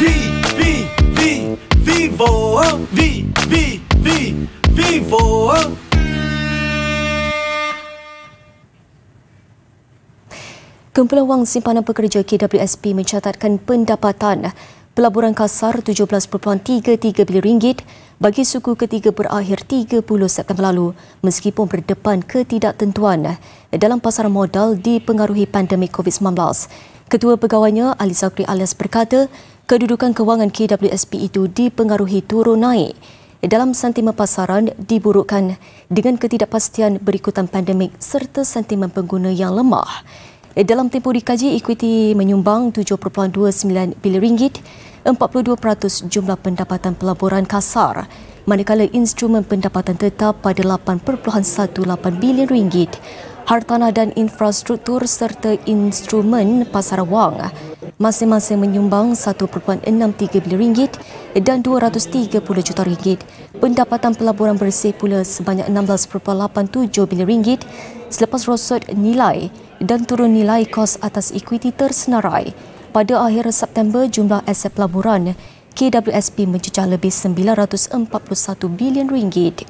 vi, vi, vi, vi våre, vi, vi, vi, vi våre. Kumpulan Wang Simpanan Pekerja KWSP mencatatkan pendapatan pelaburan kasar 17.33 bilion ringgit bagi suku ketiga berakhir 30 September lalu meskipun berdepan ketidaktentuan eh, dalam pasar modal dipengaruhi pandemik COVID-19. Ketua pegawainya Ali Zakri Alias berkata kedudukan kewangan KWSP itu dipengaruhi turun naik dalam sentimen pasaran diburukkan dengan ketidakpastian berikutan pandemik serta sentimen pengguna yang lemah. Dalam tempoh dikaji, ekuiti menyumbang 7.29 bilion ringgit 42% jumlah pendapatan pelaburan kasar, manakala instrumen pendapatan tetap pada 8.18 bilion ringgit. Hartanah dan infrastruktur serta instrumen pasar wang masing-masing menyumbang 1.63 bilion ringgit dan 230 juta ringgit. Pendapatan pelaburan bersih pula sebanyak 16.87 bilion ringgit selepas rosot nilai dan turun nilai kos atas ekuiti tersenarai pada akhir September jumlah aset pelaburan KWSP mencecah lebih 941 bilion ringgit.